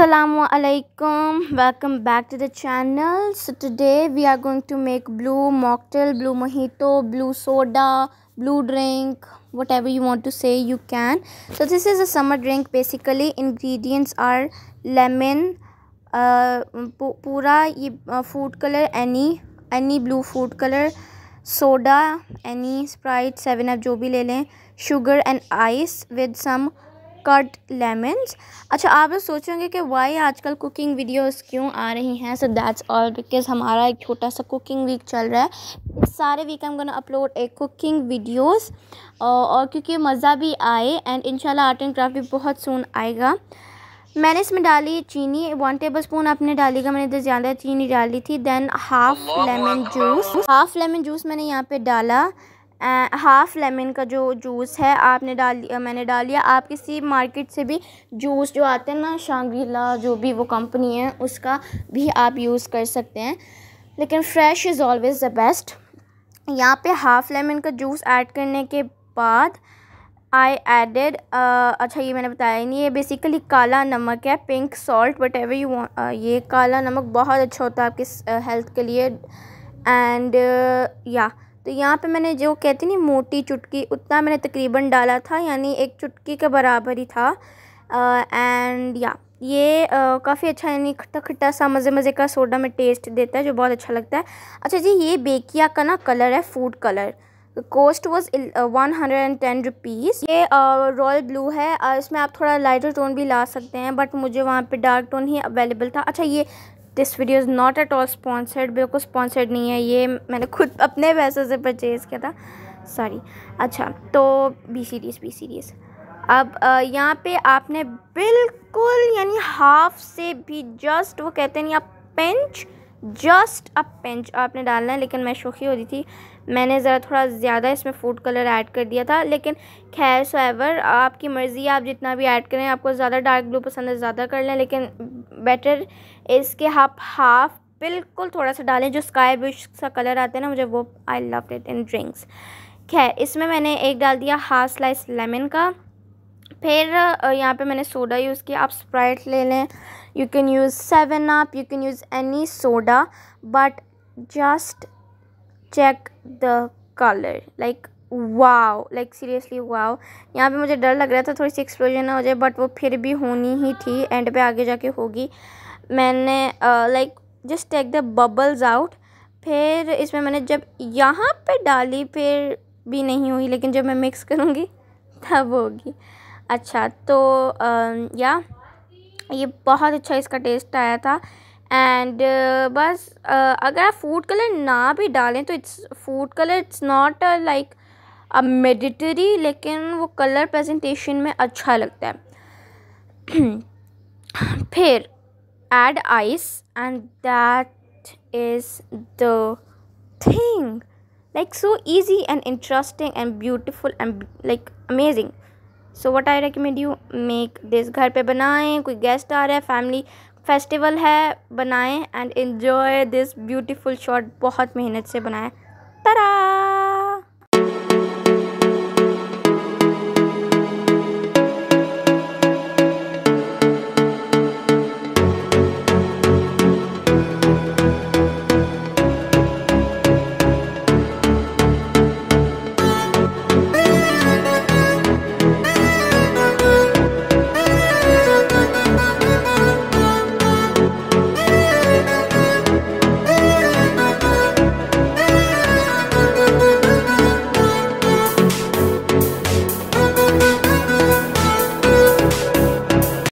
assalamu alaikum welcome back to the channel so today we are going to make blue mocktail blue mojito blue soda blue drink whatever you want to say you can so this is a summer drink basically ingredients are lemon uh, pura uh, food color any any blue food color soda any sprite 7 up jo bhi sugar and ice with some cut lemons अच्छा आप लोग सोचेंगे कि Y आजकल cooking videos क्यों आ रही हैं so that's all because हमारा एक छोटा सा कुकिंग वीक चल रहा है सारे वीक हम गोना अपलोड एक कुकिंग वीडियोस और क्योंकि मज़ा भी आए एंड इंशाल्लाह आर्ट एंड क्राफ्ट भी बहुत सुन आएगा मैंने इसमें डाली चीनी वन टेबल स्पून आपने डाली का मैंने इधर ज़्यादा चीनी डाली थी then half lemon juice half lemon juice मैंने यहाँ पर डाला हाफ़ लेमन का जो जूस है आपने डाल लिया मैंने डाल लिया आप किसी मार्केट से भी जूस जो आते हैं ना शांग्रीला जो भी वो कंपनी है उसका भी आप यूज़ कर सकते हैं लेकिन fresh is always the best यहाँ पे हाफ़ लेमन का जूस ऐड करने के बाद आई एडेड अच्छा ये मैंने बताया नहीं ये बेसिकली काला नमक है pink salt whatever you ये काला नमक बहुत अच्छा होता है आपके हेल्थ के लिए एंड या uh, yeah. तो यहाँ पे मैंने जो कहती नहीं मोटी चुटकी उतना मैंने तकरीबन डाला था यानी एक चुटकी के बराबर ही था एंड या ये काफ़ी अच्छा यानी खट्टा खट्टा सा मज़े मज़े का सोडा में टेस्ट देता है जो बहुत अच्छा लगता है अच्छा जी ये बेकिया का ना कलर है food colour cost was one hundred and ten rupees ये रॉयल ब्लू है इसमें आप थोड़ा लाइटर टोन भी ला सकते हैं बट मुझे वहाँ पे डार्क टोन ही अवेलेबल था अच्छा ये this video is not at all sponsored बिल्कुल स्पॉन्सर्ड नहीं है ये मैंने खुद अपने पैसों से परचेज़ किया था सॉरी अच्छा तो बी सीरीज़ बी सीरीज़ अब यहाँ पे आपने बिल्कुल यानी हाफ से भी जस्ट वो कहते हैं आप पेंच जस्ट अ पिंच आपने डालना है लेकिन मैं शोखी हो रही थी मैंने ज़रा थोड़ा ज़्यादा इसमें फूड कलर ऐड कर दिया था लेकिन खैर सो एवर आपकी मर्ज़ी आप जितना भी ऐड करें आपको ज़्यादा डार्क ब्लू पसंद है ज़्यादा कर लें लेकिन बेटर इसके हाफ हाफ बिल्कुल थोड़ा सा डालें जो स्काई ब्लू सा कलर आता है ना मुझे वो I love it in drinks खैर इसमें मैंने एक डाल दिया हाफ स्लाइस लेमन का फिर यहाँ पे मैंने सोडा यूज़ किया आप स्प्राइट ले लें you can use seven up you can use any soda but just check the colour like wow like seriously wow यहाँ पे मुझे डर लग रहा था थोड़ी सी एक्सप्लोजन ना हो जाए बट वो फिर भी होनी ही थी एंड पे आगे जाके होगी मैंने like just take the bubbles out फिर इसमें मैंने जब यहाँ पे डाली फिर भी नहीं हुई लेकिन जब मैं मिक्स करूँगी तब होगी अच्छा तो या ये बहुत अच्छा इसका टेस्ट आया था एंड बस अगर आप फूड कलर ना भी डालें तो it's food colour it's not like a mandatory लेकिन वो कलर प्रेजेंटेशन में अच्छा लगता है फिर add ice and that is the thing like so easy and interesting and beautiful and like amazing so what I recommend you make this घर पे बनाएं कोई गेस्ट आ रहा है फैमिली फेस्टिवल है बनाएं and enjoy this beautiful shot बहुत मेहनत से बनाएं